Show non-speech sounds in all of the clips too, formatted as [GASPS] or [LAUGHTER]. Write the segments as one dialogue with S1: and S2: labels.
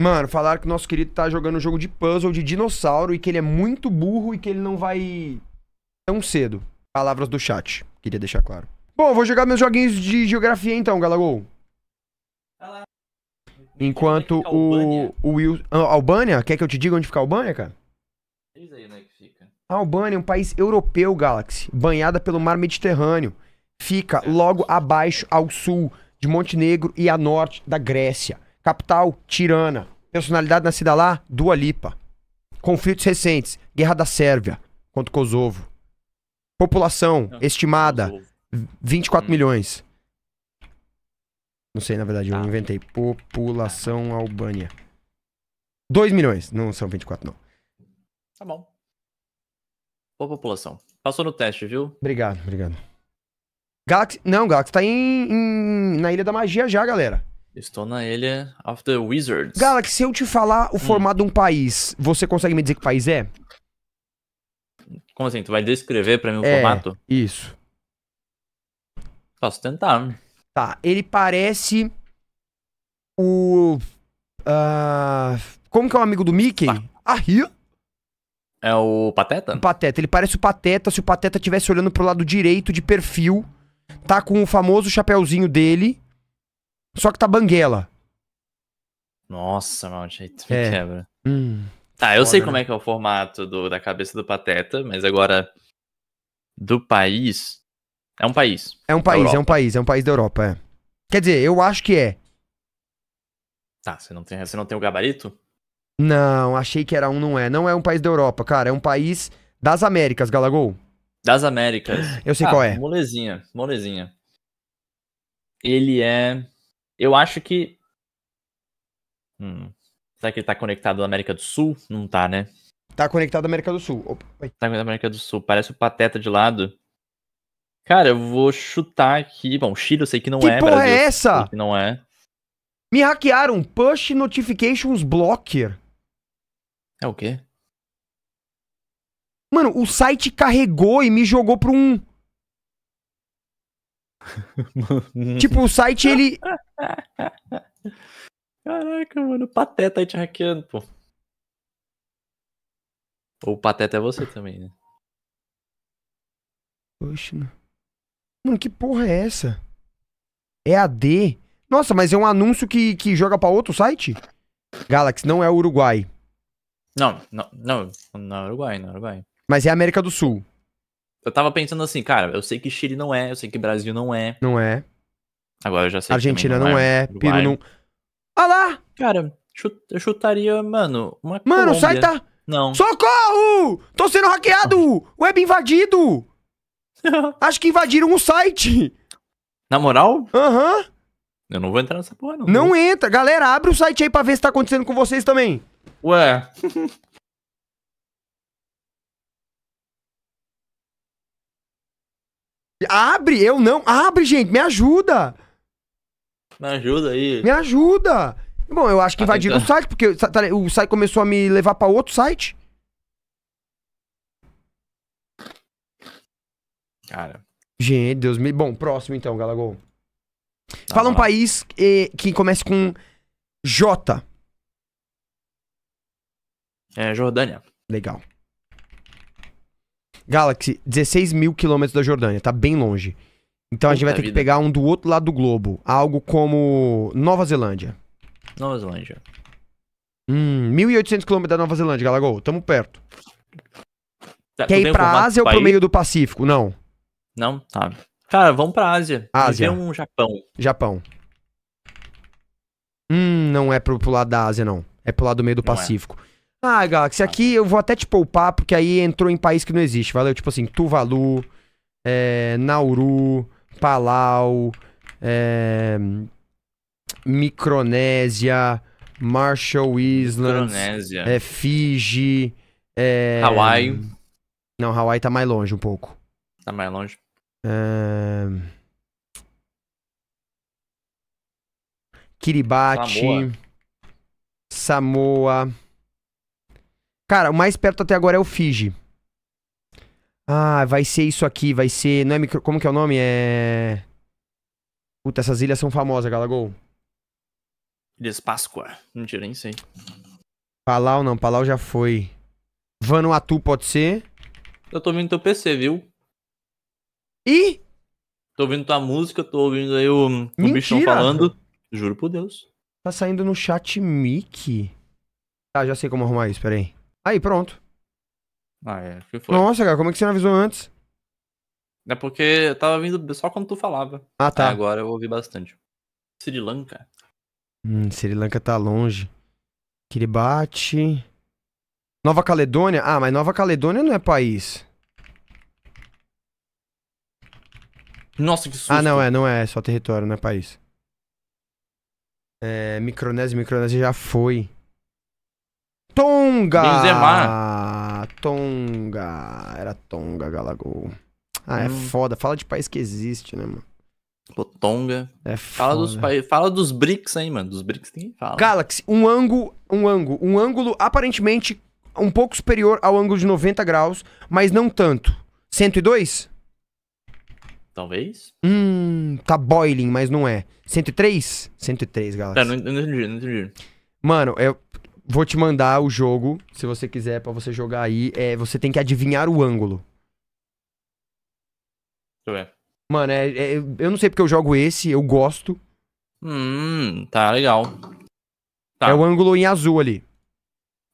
S1: Mano, falaram que o nosso querido tá jogando um jogo de puzzle de dinossauro e que ele é muito burro e que ele não vai tão cedo. Palavras do chat, queria deixar claro. Bom, vou jogar meus joguinhos de geografia então, Galagol. Enquanto o, o Will. Ah, Albânia? Quer que eu te diga onde fica a Albânia, cara? Diz aí, é que fica. A Albânia é um país europeu, Galaxy, banhada pelo mar Mediterrâneo. Fica logo abaixo ao sul de Montenegro e a norte da Grécia Capital, Tirana. Personalidade nascida lá, Dua Lipa. Conflitos recentes, Guerra da Sérvia contra o Kosovo. População ah, estimada, Kosovo. 24 hum. milhões. Não sei, na verdade, eu ah. inventei. População Albânia. 2 milhões, não são 24 não. Tá bom.
S2: Boa população. Passou no teste, viu?
S1: Obrigado, obrigado. Galaxy. Não, Galaxy tá em, em, na Ilha da Magia já, galera.
S2: Estou na ilha of the Wizards. Galaxy,
S1: se eu te falar o hum. formato de um país, você consegue me dizer que país é?
S2: Como assim? Tu vai descrever para mim o é, formato? Isso. Posso tentar.
S1: Tá, ele parece o. Uh, como que é o um amigo do Mickey? Ah. Rio? É o Pateta? O Pateta. Ele parece o Pateta se o Pateta estivesse olhando pro lado direito de perfil. Tá com o famoso chapéuzinho dele. Só que tá banguela.
S2: Nossa, mano, jeito é. quebra. Hum, tá, eu foda, sei né? como é que é o formato do, da cabeça do Pateta, mas agora. Do país. É um país. É um país, é um
S1: país, é um país da Europa, é. Quer dizer, eu acho que é.
S2: Tá, você não tem, você não tem o gabarito?
S1: Não, achei que era um, não é. Não é um país da Europa, cara. É um país das Américas, Galagol.
S2: Das Américas. Eu sei ah, qual é. Molezinha, molezinha. Ele é. Eu acho que. Hum. Será que ele tá conectado à América do Sul? Não tá, né?
S1: Tá conectado à América do Sul. Opa,
S2: tá conectado à América do Sul. Parece o Pateta de lado. Cara, eu vou chutar aqui. Bom, Chile eu sei que não que é. Que porra é Brasil, é essa? que não
S1: é. Me hackearam. Push Notifications Blocker. É o quê? Mano, o site carregou e me jogou pra um
S3: tipo, o site
S1: ele. [LAUGHS] Caraca, mano, o Pateta
S2: aí te hackeando, pô. Ou o Pateta é você também, né?
S1: Poxa, mano. mano, que porra é essa? É a D. Nossa, mas é um anúncio que, que joga para outro site? Galaxy, não é Uruguai.
S2: Não, não, não, não é Uruguai, não é Uruguai.
S1: Mas é América do Sul.
S2: Eu tava pensando assim, cara, eu sei que Chile não é, eu sei que Brasil não é.
S1: Não é. Agora
S2: eu já sei Argentina que não, não é, é Peru não. Ah lá! Cara, eu chutaria, mano, uma Mano, Colômbia. sai tá. Não. Socorro! Tô sendo hackeado!
S1: Web invadido! [LAUGHS] Acho que invadiram o site. Na moral? Aham. Uhum.
S2: Eu não vou entrar nessa porra, não.
S1: Não viu? entra. Galera, abre o site aí pra ver se tá acontecendo com vocês também. Ué. [LAUGHS] Abre, eu não. Abre, gente, me ajuda.
S2: Me ajuda aí. Me
S1: ajuda. Bom, eu acho que ah, então. invadiram o site, porque tá, o site começou a me levar para outro site. Cara. Gente, Deus me. Bom, próximo então, Galagol. Tá, Fala um país que comece com J.
S2: É, Jordânia.
S1: Legal. Galaxy, 16 mil quilômetros da Jordânia, tá bem longe. Então Puta a gente vai ter vida. que pegar um do outro lado do globo. Algo como Nova Zelândia. Nova Zelândia. Hum, 1.800 quilômetros da Nova Zelândia, Galagol. Tamo perto.
S2: Tá, Quer ir pra Ásia ou pro meio do
S1: Pacífico? Não. Não? Tá.
S2: Cara, vamos pra Ásia. Ásia. Viver é um
S1: Japão. Japão. Hum, não é pro, pro lado da Ásia, não. É pro lado do meio do não é. Pacífico. É. Ah, Galaxy, aqui ah. eu vou até te poupar, porque aí entrou em país que não existe, valeu? Tipo assim, Tuvalu, é, Nauru, Palau, é, Micronésia, Marshall Islands, É, Fiji, é, Hawaii. Não, Hawaii tá mais longe um pouco. Tá mais longe. É... Kiribati, Samoa. Samoa Cara, o mais perto até agora é o Fiji. Ah, vai ser isso aqui, vai ser. Não é micro. Como que é o nome? É. Puta, essas ilhas são famosas, Galagol.
S2: Ilhas Páscoa. Mentira, nem sei.
S1: Palau não, Palau já foi. Vanuatu pode ser.
S2: Eu tô ouvindo teu PC, viu? E? Tô ouvindo tua música, tô ouvindo aí o, o bichão falando. Juro por Deus.
S1: Tá saindo no chat Mickey. Tá, já sei como arrumar isso, peraí. Aí, pronto. Ah, é. foi? Nossa, cara, como é que você não avisou antes?
S2: É porque eu tava vindo só quando tu falava. Ah, tá. Aí agora eu ouvi bastante. Sri Lanka.
S1: Hum, Sri Lanka tá longe. Kiribati. Nova Caledônia? Ah, mas Nova Caledônia não é país. Nossa, que susto. Ah, não, é, não é. É só território, não é país. É, Micronésia, Micronésia já foi. Tonga! Benzema. Tonga. Era Tonga, Galagol. Ah, é hum. é foda. Fala de país que existe, né, mano? Pô, Tonga. É fala foda. dos
S2: países. Fala dos BRICS aí, mano. Dos BRICS ninguém fala.
S1: Galaxy, um ângulo, um ângulo, um ângulo aparentemente um pouco superior ao ângulo de 90 graus, mas não tanto. 102? Talvez. Hum, tá boiling, mas não é. 103? 103, Galaxy. Tá, não,
S2: não entendi, não entendi.
S1: Mano, eu, Vou te mandar o jogo, se você quiser, para você jogar aí. É, você tem que adivinhar o ângulo. Deixa eu ver. Mano, é, é, eu não sei porque eu jogo esse, eu gosto. Hum, tá legal. Tá. É o ângulo em azul ali.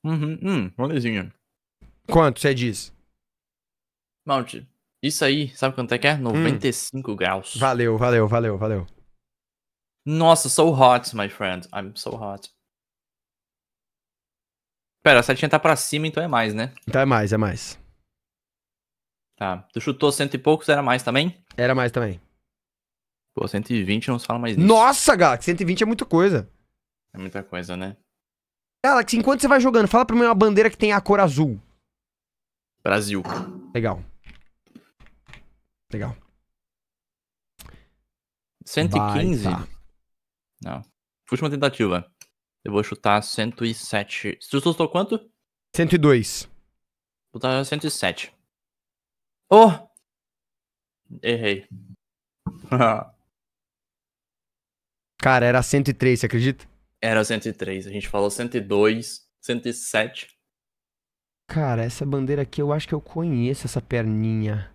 S1: Uhum, hum, molezinha. Quanto você diz?
S2: Mount, isso aí, sabe quanto é que é? 95 hum. graus.
S1: Valeu, valeu, valeu, valeu.
S2: Nossa, so hot, my friend. I'm so hot. Pera, a setinha tá pra cima, então é mais, né?
S1: Então é mais, é mais.
S2: Tá. Tu chutou cento e poucos, era mais também? Era mais também. Pô, 120 não se fala mais nisso.
S1: Nossa, Galaxy, 120 é muita coisa.
S2: É muita coisa, né?
S1: Galaxy, enquanto você vai jogando, fala pra mim uma bandeira que tem a cor azul. Brasil. Legal. Legal.
S2: 115? Vai, tá. Não. Última tentativa. Eu vou chutar 107. Tu chutou quanto? 102. Vou chutar 107. Oh! Errei.
S1: [LAUGHS] Cara, era 103, você acredita?
S2: Era 103. A gente falou 102, 107.
S1: Cara, essa bandeira aqui eu acho que eu conheço essa perninha.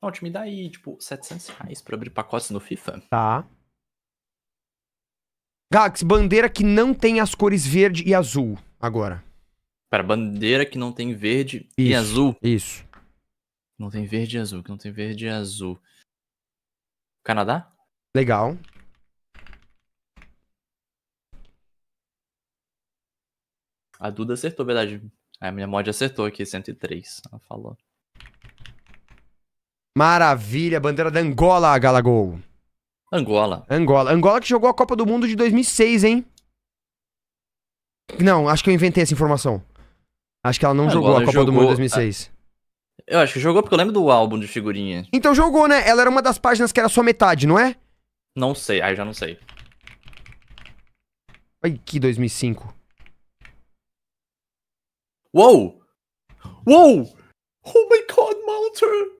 S2: Não, te me dá aí, tipo, 700 reais pra abrir pacotes no FIFA. Tá.
S1: Galaxy, bandeira que não tem as cores verde e azul agora.
S2: Pera, bandeira que não tem verde isso, e azul? Isso. Não tem verde e azul, que não tem verde e azul. Canadá? Legal. A Duda acertou, verdade. A minha mod acertou aqui, 103. Ela falou.
S1: Maravilha, bandeira da Angola, Galagol. Angola. Angola. Angola que jogou a Copa do Mundo de 2006, hein? Não, acho que eu inventei essa informação. Acho que ela não Angola jogou a Copa jogou... do Mundo de 2006.
S2: Eu acho que jogou porque eu lembro do álbum de figurinha.
S1: Então jogou, né? Ela era uma das páginas que era só metade, não é?
S2: Não sei, aí já não sei.
S1: Ai, que 2005. Uou!
S3: Uou! Oh my
S1: god!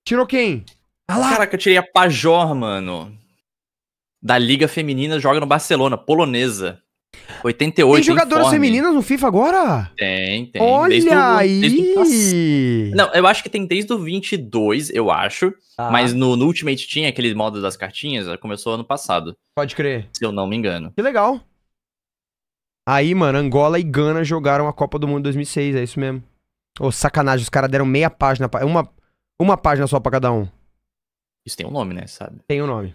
S1: Tirou quem? Ah lá. Caraca, eu tirei a Pajor,
S2: mano. Da Liga Feminina, joga no Barcelona, polonesa. 88, Tem jogadoras informe.
S1: femininas no FIFA agora?
S2: Tem, tem. Olha o, aí! não, eu acho que tem desde o 22, eu acho. Ah. Mas no, no, Ultimate tinha aquele modo das cartinhas, começou ano passado. Pode crer. Se eu não me engano. Que
S1: legal. Aí, mano, Angola e Gana jogaram a Copa do Mundo 2006, é isso mesmo. Ô, oh, sacanagem, os caras deram meia página. Uma, uma página só pra cada um.
S2: Isso tem um nome, né? Sabe?
S1: Tem um nome.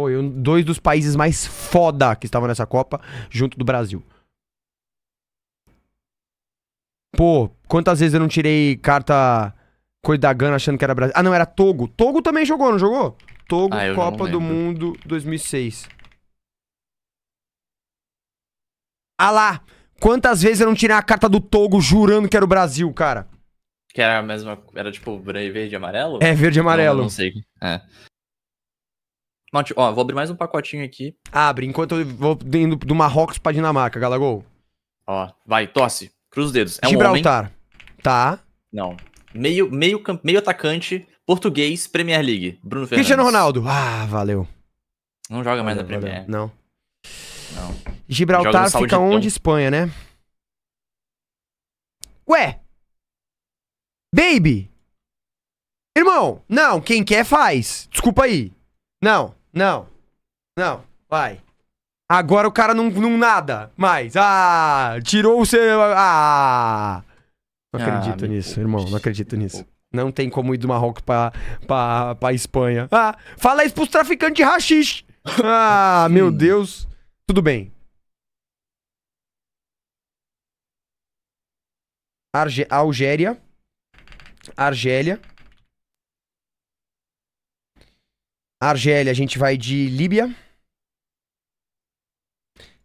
S1: Foi um, dois dos países mais foda que estavam nessa Copa, junto do Brasil. Pô, quantas vezes eu não tirei carta coisa da Gana achando que era Brasil? Ah, não, era Togo. Togo também jogou, não jogou? Togo, ah, Copa do Mundo 2006. Ah lá! Quantas vezes eu não tirei a carta do Togo jurando que era o Brasil, cara?
S2: Que era a mesma. Era tipo verde e amarelo? É, verde e amarelo. Não, não sei.
S1: É. Note, ó, vou abrir mais um pacotinho aqui. Abre, enquanto eu vou indo do Marrocos pra Dinamarca, Galagol. Ó, vai, tosse. Cruza os dedos. É Gibraltar. Um homem... Tá.
S2: Não. Meio, meio, meio atacante, português, Premier League. Bruno Fernandes. Cristiano
S1: Ronaldo. Ah, valeu.
S2: Não joga mais valeu, na Premier. League. Não. Não.
S1: Gibraltar fica onde? Espanha, né? Ué, Baby! Irmão, não, quem quer faz. Desculpa aí. Não, não, não, vai. Agora o cara não, não nada mais. Ah, tirou o seu. Ah!
S4: Não ah, acredito ah, nisso,
S1: irmão, Deus. não acredito nisso. Não tem como ir do Marrocos pra, pra, pra Espanha. Ah, fala isso pros traficantes de rachixe. Ah, [LAUGHS] meu Deus. Tudo bem. Arge Algéria. Argélia. Argélia, a gente vai de Líbia.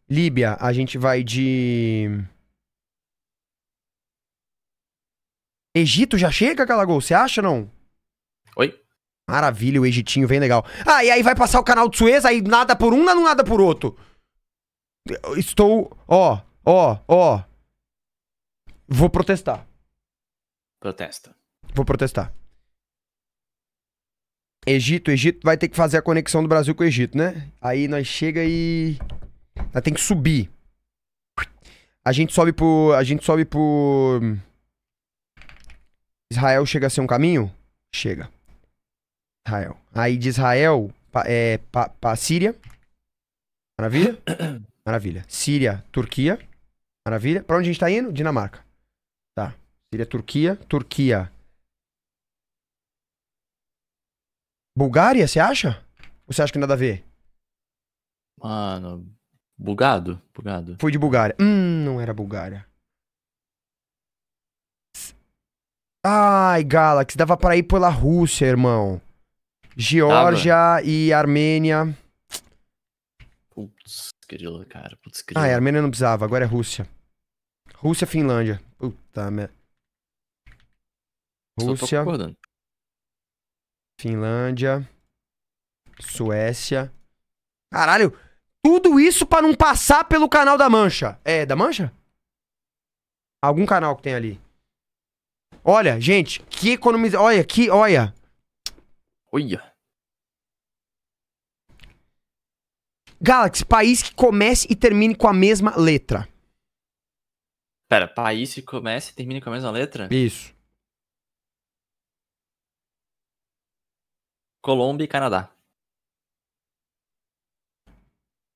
S1: Líbia, a gente vai de. Egito já chega, Calagol? Você acha não? Oi? Maravilha, o Egitinho, bem legal. Ah, e aí vai passar o canal de Suez, aí nada por um, não nada por outro. Estou. Ó, ó, ó. Vou protestar. Protesta. Vou protestar. Egito, Egito vai ter que fazer a conexão do Brasil com o Egito, né? Aí nós chega e nós tem que subir. A gente sobe por, a gente sobe por Israel chega a ser um caminho? Chega. Israel. Aí de Israel é, pra, é para Síria. Maravilha? [COUGHS] Maravilha. Síria, Turquia. Maravilha. Pra onde a gente tá indo? Dinamarca. Tá. Síria, Turquia, Turquia, Bulgária, você acha? Ou você acha que nada a ver? Mano, bugado, bugado. Fui de Bulgária. Hum, não era Bulgária. Ai, Galaxy, dava para ir pela Rússia, irmão. Geórgia e Armênia.
S2: Putz, querido cara. Putz,
S1: querido. Ah, Armênia não precisava, agora é Rússia. Rússia, Finlândia. Puta merda. Rússia. Finlândia, Suécia. Caralho, tudo isso para não passar pelo canal da Mancha. É, da Mancha? Algum canal que tem ali. Olha, gente, que economiza. Olha, que. Olha. Olha. Galaxy, país que comece e termine com a mesma letra.
S2: Pera, país que comece e termine com a mesma letra? Isso. Colômbia e Canadá.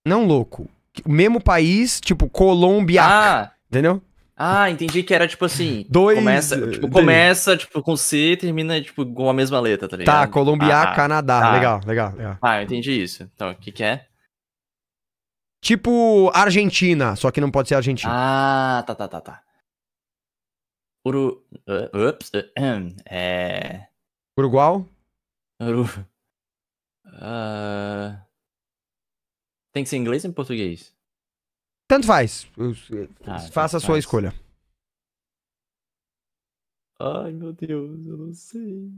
S1: Não louco. O mesmo país, tipo, Colômbia. Ah! Entendeu? Ah, entendi que era tipo assim. Dois. Começa, eh,
S2: tipo, começa tipo, com C e termina tipo, com a mesma letra, tá, tá ligado? Tá, Colômbia, ah, Canadá. Tá. legal, legal, legal. Ah, entendi isso. Então, o que, que é?
S1: Tipo Argentina, só que não pode ser Argentina. Ah, tá, tá, tá, tá. Uru...
S2: Uh, ups, uh, [CLEARS THROAT] é... Uruguai? Uh... [LAUGHS] Tem que ser em inglês ou em português?
S1: Tanto faz. Ah, então Faça a sua faz. escolha.
S2: Ai, meu Deus, eu não sei.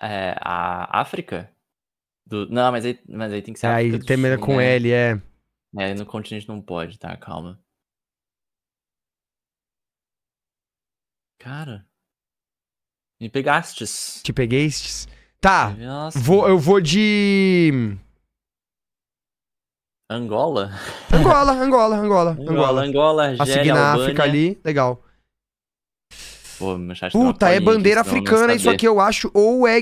S2: É, a África? Do... Não, mas aí, mas aí tem que ser. Aí ah, termina com né? L, é. É, no continente não pode, tá? Calma. Cara. Me pegastes. Te
S1: peguestes? Tá. Nossa. Vou, eu vou de. Angola? Angola, Angola, Angola. Angola, Angola,
S2: Angola A seguir na África ali,
S1: legal. Pô, tá Puta, é bandeira africana isso aqui, eu acho. Ou é.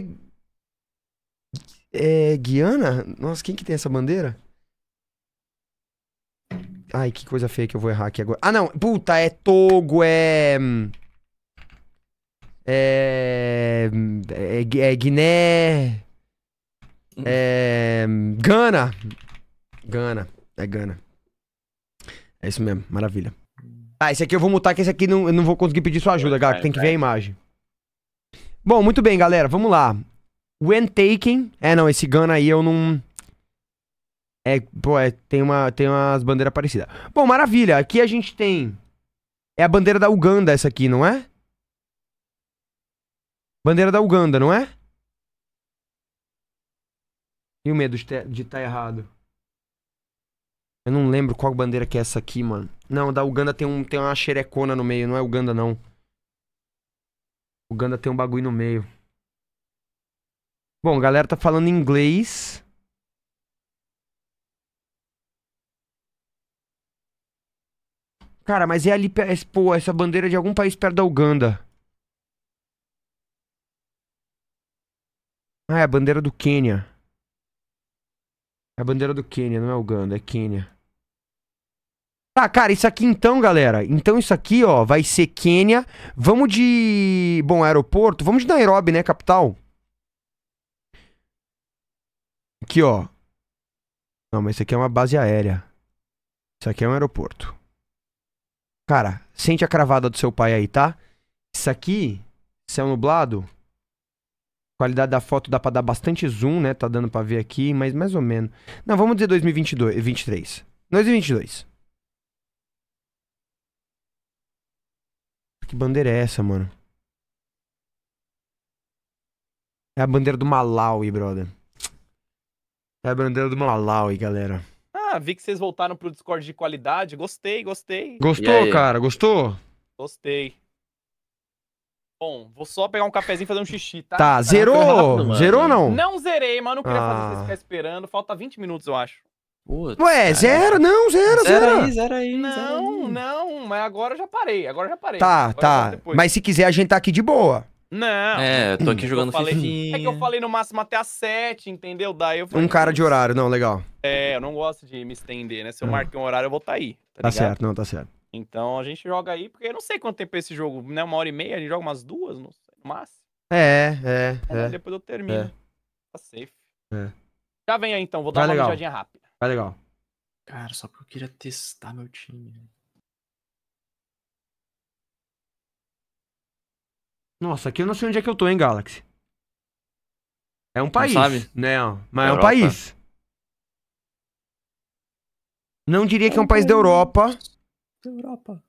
S1: É. Guiana? Nossa, quem que tem essa bandeira? Ai, que coisa feia que eu vou errar aqui agora. Ah, não. Puta, é Togo, é. Hum, é, é, é Guiné, é, Gana, Gana, é Gana. É isso mesmo, maravilha. Ah, esse aqui eu vou mutar, que esse aqui não, eu não vou conseguir pedir sua ajuda, galera, tem que ver a imagem. Bom, muito bem, galera, vamos lá. When Taken... É, não, esse Gana aí eu não... É, pô, é, tem, uma, tem umas bandeiras parecidas. Bom, maravilha, aqui a gente tem... É a bandeira da Uganda essa aqui, não é? Bandeira da Uganda, não é? E o medo de estar tá errado? Eu não lembro qual bandeira que é essa aqui, mano. Não, da Uganda tem, um, tem uma xerecona no meio, não é Uganda não. Uganda tem um bagulho no meio. Bom, a galera tá falando inglês. Cara, mas é ali, é, pô, essa bandeira é de algum país perto da Uganda. Ah, é a bandeira do Quênia. É a bandeira do Quênia, não é Uganda, é Quênia. Tá, cara, isso aqui então, galera. Então isso aqui, ó, vai ser Quênia. Vamos de. Bom, aeroporto. Vamos de Nairobi, né, capital? Aqui, ó. Não, mas isso aqui é uma base aérea. Isso aqui é um aeroporto. Cara, sente a cravada do seu pai aí, tá? Isso aqui, céu nublado qualidade da foto dá pra dar bastante zoom, né? Tá dando pra ver aqui, mas mais ou menos. Não, vamos dizer 2022, 23. 2022. Que bandeira é essa, mano? É a bandeira do Malawi, brother. É a bandeira do Malawi, galera.
S4: Ah, vi que vocês voltaram pro Discord de qualidade. Gostei, gostei. Gostou, cara? Gostou? Gostei. Bom, vou só pegar um cafezinho e fazer um xixi, tá? Tá, tá zerou? Rápido, zerou ou não? Não zerei, mas não queria ah. fazer vocês ficar esperando. Falta 20 minutos, eu acho. Putz, Ué, cara. zero, não, zero, zero. Zero aí, zero aí. Não, zero. não, mas agora eu já parei, agora eu já parei. Tá, agora tá.
S1: Mas se quiser, a gente tá aqui de boa.
S4: Não. É, eu tô aqui jogando falei, fifinha. É que eu falei no máximo até as 7, entendeu? Daí eu falei, Um cara de
S1: horário, não, legal.
S4: É, eu não gosto de me estender, né? Se eu hum. marquei um horário, eu vou tá aí. Tá, tá certo, não, tá certo. Então a gente joga aí, porque eu não sei quanto tempo é esse jogo, né? Uma hora e meia, a gente joga umas duas, não sei, no máximo.
S1: É, é. é. depois eu termino. É.
S4: Tá safe. É. Já vem aí então, vou dar uma legal. mijadinha rápida. Vai legal. Cara,
S1: só porque eu queria testar meu time. Nossa, aqui eu não sei onde é que eu tô, hein, Galaxy. É um país. Não sabe? Né, mas Europa. é um país. Não diria que é um país da Europa da Europa.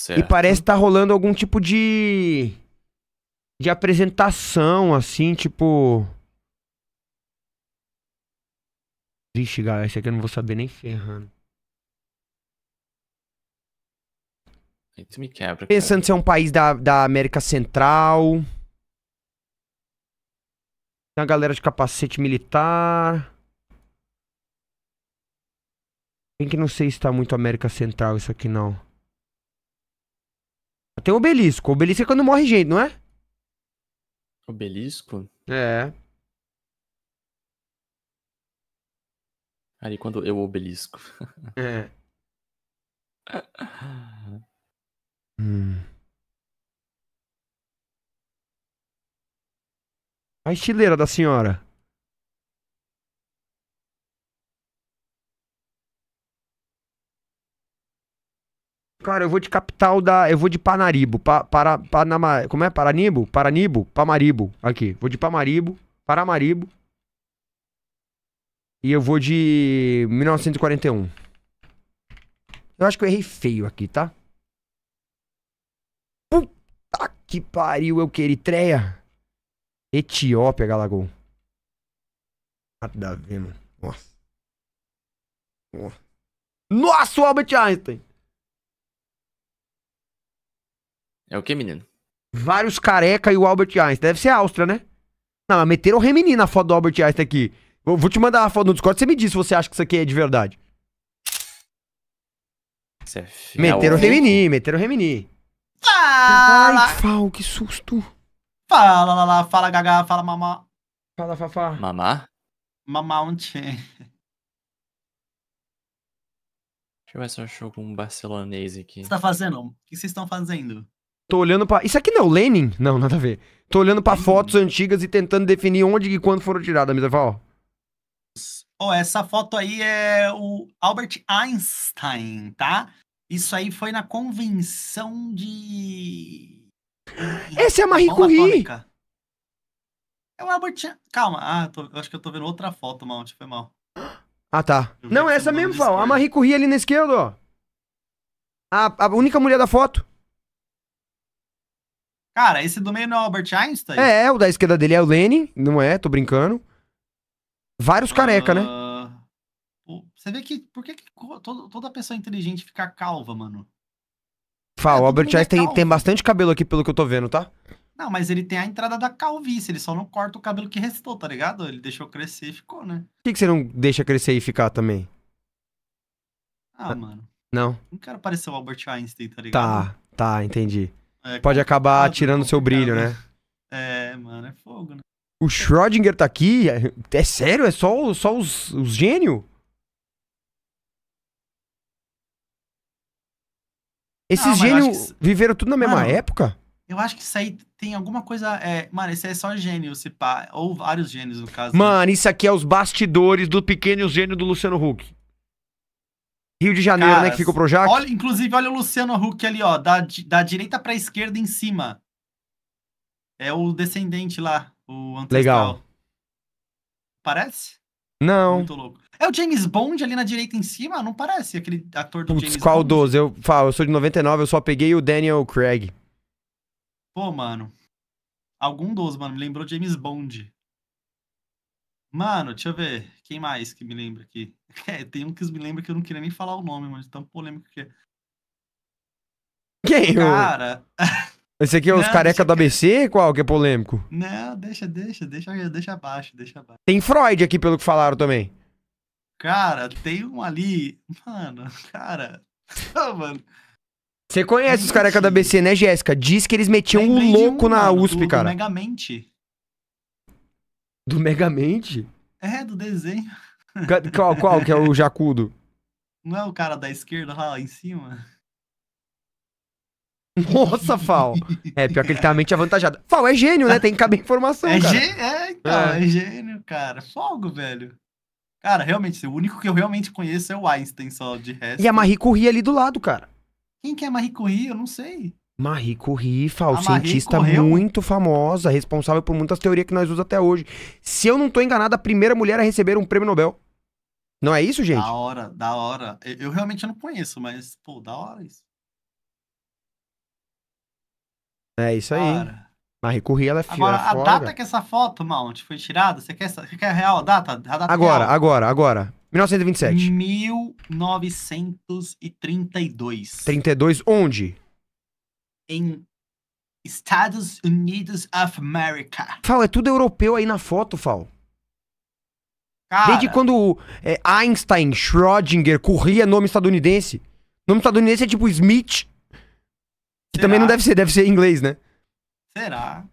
S1: Certo. E parece que tá rolando algum tipo de. de apresentação, assim, tipo. Vixe, galera, esse aqui eu não vou saber nem ferrando.
S2: Isso me quebra. Pensando cara.
S1: se é um país da, da América Central. Tem a galera de capacete militar. Bem que não sei se tá muito América Central isso aqui, não. Tem obelisco. Obelisco é quando morre gente, não é?
S2: Obelisco? É. Ali quando eu obelisco. [LAUGHS]
S1: É. hum. A estileira da senhora. Cara, eu vou de capital da. Eu vou de Panaribo. Pa, para, Panama, como é? Paranibo? Paranibo? Pamaribo. Aqui. Vou de Pamaribo. Paramaribo. E eu vou de 1941. Eu acho que eu errei feio aqui, tá? Puta que pariu, eu queria treia. Etiópia, Galagol. Nada a ver, mano. Nossa. Nossa, o Albert Einstein! É o que, menino? Vários careca e o Albert Einstein. Deve ser a Áustria, né? Não, mas meteram o Remini na foto do Albert Einstein aqui. Eu vou te mandar a foto no Discord, você me diz se você acha que isso aqui é de verdade. Isso é meteram o Remini, meteram o Remini.
S3: Fala! Ai, Fal, que susto. Fala, lá, lá, fala, Gaga, fala, mamá. Fala, Fafá. Mamá? Mamá ontem. É? Deixa
S2: eu ver se eu acho algum barcelonês aqui. O que você tá fazendo?
S3: O que vocês estão fazendo?
S1: Tô olhando para Isso aqui não é o Lenin? Não, nada a ver. Tô olhando para fotos antigas e tentando definir onde e quando foram tiradas, Misa Fala.
S3: Oh, essa foto aí é o Albert Einstein, tá? Isso aí foi na convenção de. [GASPS] Essa é a Marie Curie! É o Albert. Calma, ah, tô... acho que eu tô vendo outra foto, mal, foi mal.
S1: Ah, tá. Não, essa mesmo, Val. A Marie Curie ali na esquerda, ó. A, a única mulher da foto.
S3: Cara, esse do meio não é o Albert Einstein?
S1: É, o da esquerda dele é o Lenin, não é? Tô brincando. Vários careca, uh... né?
S3: Ah, você vê que. Por que, que todo, toda pessoa inteligente fica calva, mano?
S1: Fala, é, o Albert é Einstein tem, tem bastante cabelo aqui, pelo que eu tô vendo, tá?
S3: Não, mas ele tem a entrada da calvície, ele só não corta o cabelo que restou, tá ligado? Ele deixou crescer e ficou, né?
S1: Por que, que você não deixa crescer e ficar também?
S3: Ah, mano. Não. Não quero parecer o Albert Einstein, tá, tá ligado?
S1: Tá, tá, entendi. É, Pode acabar é tirando seu brilho, né? né? É, mano, é fogo, né? O Schrödinger tá aqui? É, é sério? É só, só os, os gênios?
S3: Esses gênios que...
S1: viveram tudo na mesma mano, época?
S3: Eu acho que isso aí tem alguma coisa. É... Mano, isso aí é só gênio, se pá. Ou vários gênios, no caso. Né?
S1: Mano, isso aqui é os bastidores do pequeno gênio do Luciano Huck. Rio de Janeiro, Cara, né? Que fica o Projac. Olha,
S3: inclusive, olha o Luciano Huck ali, ó. Da, da direita pra esquerda em cima. É o descendente lá, o ancestral. Legal. Parece? Não. Muito louco. É o James Bond ali na direita em cima? Não parece aquele ator do
S1: James qual Bond. qual dos? Eu falo, eu sou de 99, eu só peguei o Daniel Craig.
S3: Pô, mano. Algum 12, mano. Me lembrou James Bond. Mano, deixa eu ver. Quem mais que me lembra aqui? [LAUGHS] É, tem um que me lembra que eu não queria nem falar o nome, mas tão polêmico que é.
S1: Quem? Cara.
S3: [LAUGHS] Esse aqui é não, os careca deixa...
S1: do ABC? Qual que é polêmico?
S3: Não, deixa, deixa, deixa, deixa abaixo, deixa abaixo.
S1: Tem Freud aqui, pelo que falaram também.
S3: Cara, tem um ali. Mano, [LAUGHS] cara. Não, mano. Você
S1: conhece Gente. os careca da BC, né, Jéssica? Diz que eles metiam um louco um, na mano, USP, do, cara. Do
S3: Megamente.
S1: Do Megamente?
S3: É, do desenho.
S1: Qual, qual que é o [LAUGHS] Jacudo?
S3: Não é o cara da esquerda lá, lá em cima?
S1: Nossa, Fal. É, pior que ele tá mente avantajada. Fal, é gênio, né? Tem que caber informação,
S3: é cara. É, então, é. é gênio, cara. Fogo, velho. Cara, realmente, o único que eu realmente conheço é o Einstein, só de resto. E a Marie Curie ali do lado, cara. Quem que é a Marie Curie? Eu não sei.
S1: Marie Curie, Fal, cientista muito famosa, responsável por muitas teorias que nós usamos até hoje. Se eu não tô enganado, a primeira mulher a receber um prêmio Nobel. Não é isso, gente? Da
S3: hora, da hora. Eu, eu realmente não conheço, mas, pô, da hora isso.
S1: É isso aí. Marie Curie, ela é fio, Agora, é a data que
S3: essa foto, Mount, foi tirada, você quer, você quer a real a data? A data agora, real?
S1: agora, agora.
S3: 1927. 1932.
S1: 32, onde?
S3: em Estados Unidos of America.
S1: Fal, é tudo europeu aí na foto, Fal. Cara, Desde quando é, Einstein, Schrödinger corria nome estadunidense. Nome estadunidense é tipo Smith. Que será? também não deve ser, deve ser inglês, né? Será?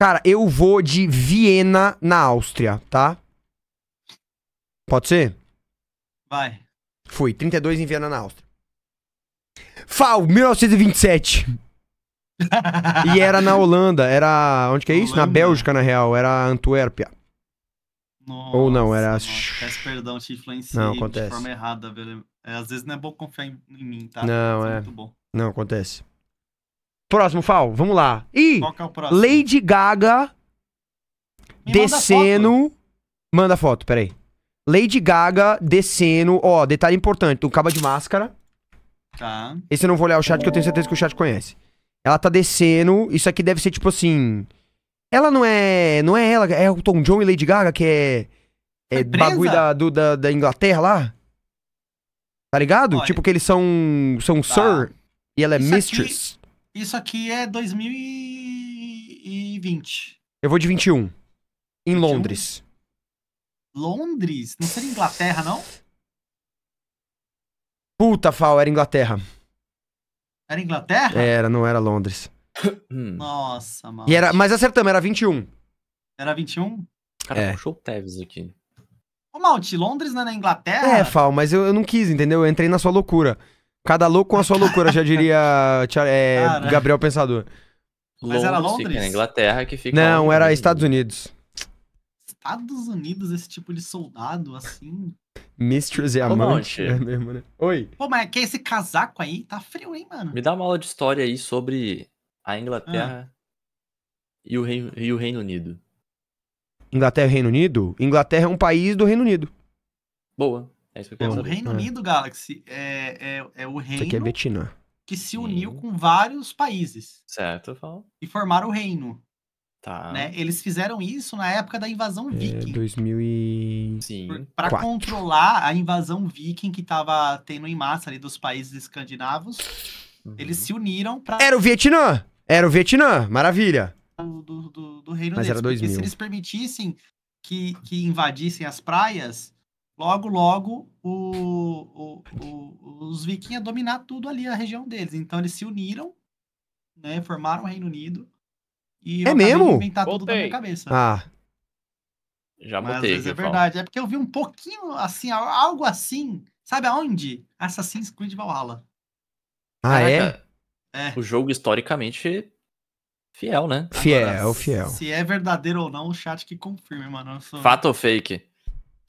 S1: Cara, eu vou de Viena na Áustria, tá? Pode ser? Vai. Fui, 32 em Viena na Áustria. Fal 1927. e era na Holanda, era. Onde que é isso? Holanda? Na Bélgica, na real, era Antuérpia. Nossa, Ou não, era. Nossa,
S3: peço perdão, te influenciei não, acontece. de forma errada, velho. É, às vezes não é bom confiar em, em mim, tá? Não, é. é muito bom.
S1: Não, acontece. Próximo, Fal, vamos lá. E Qual que é o próximo? Lady Gaga Me descendo. Manda foto. manda foto, peraí. Lady Gaga descendo. Ó, detalhe importante: tu caba de máscara. Tá. Esse eu não vou olhar o chat, que eu tenho certeza que o chat conhece. Ela tá descendo, isso aqui deve ser tipo assim. Ela não é. Não é ela, é o Tom John e Lady Gaga, que é. É, é bagulho da, do, da, da, Inglaterra lá? Tá ligado? Olha. Tipo que eles são. São tá. Sir e ela é isso Mistress.
S3: Aqui, isso aqui é 2020.
S1: Eu vou de 21. Em 21? Londres.
S3: Londres? Não seria Inglaterra, não?
S1: Puta, Fal, era Inglaterra.
S3: Era Inglaterra?
S1: Era, não era Londres.
S3: Hum. Nossa, mano. E era, mas
S1: acertamos, era 21.
S3: Era 21? Cara, é. puxou o Tevez aqui. Ô, Malte, Londres não é na Inglaterra?
S1: É, Fal, mas eu, eu não quis, entendeu? Eu entrei na sua loucura. Cada louco com a sua loucura, já diria [LAUGHS] é, Gabriel Pensador. Mas Londres,
S2: era Londres? É na Inglaterra que fica. Não, era
S1: Estados Unidos.
S3: Estados Unidos, esse tipo de soldado assim.
S1: Mistress e a amante. É mesmo, né?
S3: Oi. Pô, mas que esse casaco aí tá frio, hein, mano?
S2: Me dá uma aula de história aí sobre a Inglaterra ah. e, o Reino, e o Reino Unido.
S1: Inglaterra e Reino Unido? Inglaterra é um país do Reino Unido.
S2: Boa. É isso que eu é, O Reino é. Unido,
S3: Galaxy, é, é, é o reino... Isso aqui é Que se uniu Sim. Uhum. com vários países. Certo, eu falo. E formaram o reino. Tá. Né? Eles fizeram isso na época da invasão é, viking.
S1: É, 2000 e... Sim. Pra
S3: controlar a invasão viking que tava tendo em massa ali dos países escandinavos. Uhum. Eles se uniram
S1: pra... Era o Vietnã! Era o Vietnã, maravilha! Do,
S3: do, do reino Mas deles. Era 2000. Porque se eles permitissem que, que invadissem as praias, logo, logo, o, o, o, os vikings iam dominar tudo ali, a região deles. Então eles se uniram, né? Formaram o Reino Unido e é mesmo? inventar Voltei. tudo na minha cabeça. Ah.
S1: Já Mas botei. Mas é verdade.
S3: É porque eu vi um pouquinho assim, algo assim. Sabe aonde? Assassin's Creed Valhalla.
S2: Ah, é? Caraca, é? é? O jogo historicamente fiel, né? Fiel, Agora, fiel.
S3: Se é verdadeiro ou não, o chat que confirme, mano. Sou... Fato ou fake?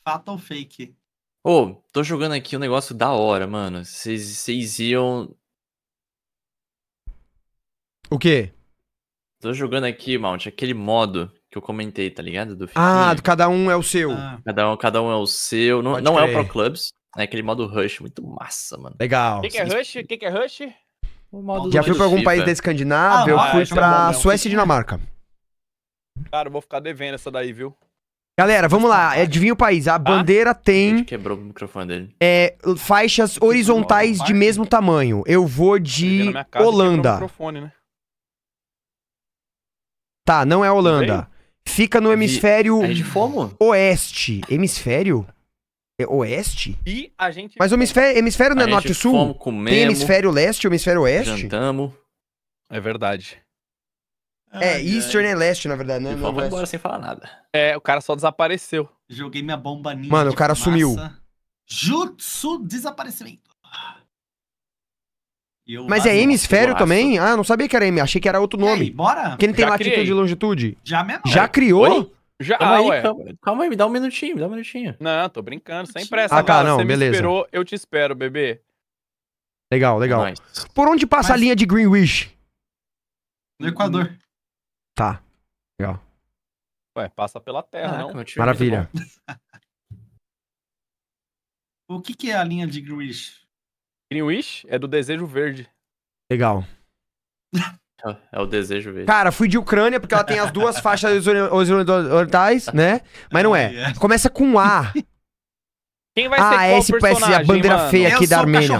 S3: Fato ou fake?
S2: Ô, oh, tô jogando aqui um negócio da hora, mano. Vocês iam. O quê? Tô jogando aqui, Mount, aquele modo que eu comentei, tá ligado? Do ah,
S1: cada um é o seu. Ah.
S2: Cada, um, cada um é o seu. Não, não é o Pro Clubs, é aquele modo Rush, muito massa, mano. Legal. O que, que é Rush?
S4: O que, que é Rush? O modo Já fui pra
S1: algum FIFA. país da Escandinávia, Ah, eu fui pra é Suécia e Dinamarca.
S4: Cara, eu vou ficar devendo essa daí, viu?
S1: Galera, vamos lá, adivinha o país. A ah? bandeira A gente tem quebrou o microfone dele. é, faixas horizontais de mesmo tamanho. Eu vou de casa o Holanda. microfone, né? Tá, não é a Holanda. Fica no hemisfério de fomo. oeste. Hemisfério? É oeste? E a gente. Mas o hemisfério, hemisfério não é norte e sul? comemos, Tem hemisfério leste e hemisfério oeste?
S4: Jantamos. É verdade. É, ai, Eastern
S1: ai. é leste, na verdade, né? Não, é foi embora sem
S4: falar nada. É, o cara só desapareceu. Joguei minha bomba nisso. Mano, o cara sumiu.
S3: Jutsu desaparecimento. Mas é hemisfério
S1: também? Ah, não sabia que era M, achei que era outro nome. Aí, bora? Quem tem Já latitude criei. e longitude? Já Já criou? Oi? Já, calma, ah, aí, Calma,
S4: calma, aí, me dá um minutinho, me dá um minutinho. Não, tô brincando, sem pressa. Ah, tá, cara, não, você beleza. me esperou, eu te espero, bebê.
S1: Legal, é legal. Nice. Por onde passa Mas... a linha de Greenwich? No Equador. Tá. Legal.
S4: Ué, passa pela Terra, ah, não? É Maravilha. [LAUGHS] o que, que é a linha de Greenwich? Green Wish é do Desejo Verde.
S1: Legal. [LAUGHS] É o desejo verde. Cara, fui de Ucrânia porque ela tem as duas [LAUGHS] faixas horizontais, né? Mas não é. é. Começa com A.
S4: Quem vai ah, ser é personagem, a bandeira mano? feia aqui eu da Armênia.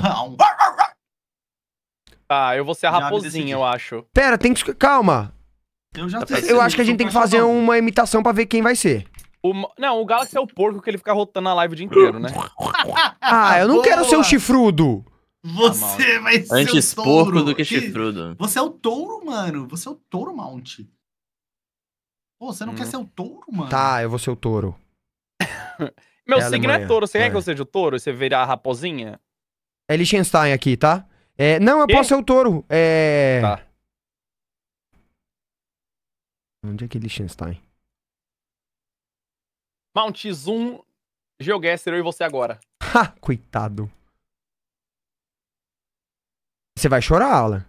S4: Ah, eu vou ser a raposinha, eu acho.
S1: Pera, tem que. Calma.
S4: Eu já tá Eu é acho que a gente tem que fazer uma
S1: imitação pra ver quem vai ser.
S4: O... Não, o Galaxy é o porco que ele fica rotando a live o dia inteiro, né?
S3: ah, eu não quero ser o
S1: chifrudo.
S3: Você vai ser Antes o touro. porco do que chifrudo. Você é o touro, mano. Você é o touro, Mount.
S4: Pô, você não hum. quer ser o touro,
S1: mano? Tá, eu vou ser o touro.
S4: [LAUGHS] Meu é signo é touro. Você é. quer que eu seja o touro? Você virar a raposinha?
S1: É Liechtenstein aqui, tá? É, não, eu e? posso ser o touro. É... Tá. Onde é que é Liechtenstein?
S4: Mount Zoom, Geoguesser, eu e você agora.
S1: Ha, coitado. Você vai chorar, Alan.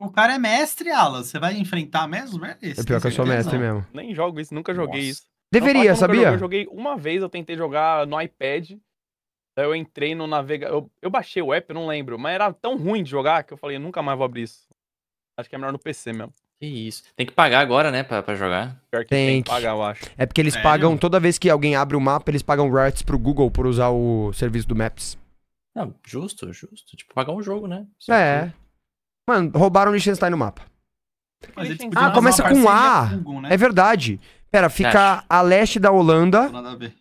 S4: O cara é mestre, Alan. Você vai enfrentar mesmo? É, é pior que eu sou mestre não. mesmo. Nem jogo isso, nunca joguei Nossa. isso. Deveria, sabia? Joguei, eu joguei uma vez, eu tentei jogar no iPad. Daí eu entrei no navegador. Eu, eu, baixei o app, eu não lembro. Mas era tão ruim de jogar que eu falei, eu nunca mais vou abrir isso. Acho que é melhor no PC mesmo. Que isso.
S2: Tem que pagar agora, né, pra, pra jogar? Pior que tem, tem que pagar, eu acho.
S1: É porque eles é, pagam, toda vez que alguém abre o mapa, eles pagam royalties pro Google por usar o serviço do Maps. Não, justo, justo.
S2: Tipo, pagar um jogo, né?
S1: Só é. Que... Mano, roubaram o Liechtenstein no mapa.
S2: Tipo, ah, começa com A. né?
S1: É verdade. Pera, fica a leste da Holanda. Nada a ver.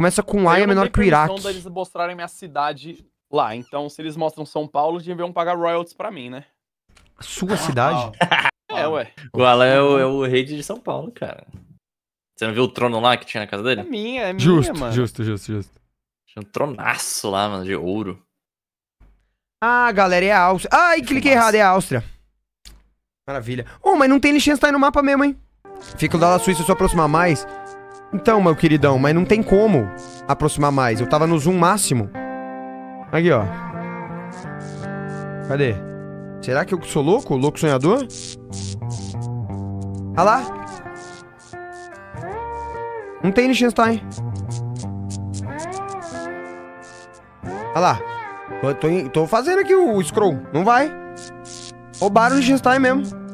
S1: Começa com A e é menor que o Iraque. eles
S4: mostrarem minha cidade lá. Então, se eles mostram São Paulo, deviam pagar royalties pra mim, né?
S1: A sua cidade?
S4: Ah, tá. é, ué.
S2: O Alan é o, é o rei de São Paulo, cara. Você não viu o trono lá que tinha na casa dele? É
S4: minha, é minha, justo, mano.
S2: Justo, justo, justo. Tinha um tronaço lá, mano, de ouro.
S1: Ah, galera, é a Áustria. Ai, que cliquei errado, é a Áustria. Maravilha. Oh, mas não tem Liechtenstein no mapa mesmo, hein? Fica o da Suíça se aproximar mais. Então, meu queridão, mas não tem como aproximar mais. Eu tava no zoom máximo. Aqui, ó. Cadê? Será que eu sou louco? Louco sonhador? Ah lá. Não tem Liechtenstein. Olha lá. Tô, tô, tô fazendo aqui o scroll. Não vai. Roubaram o Liechtenstein mesmo.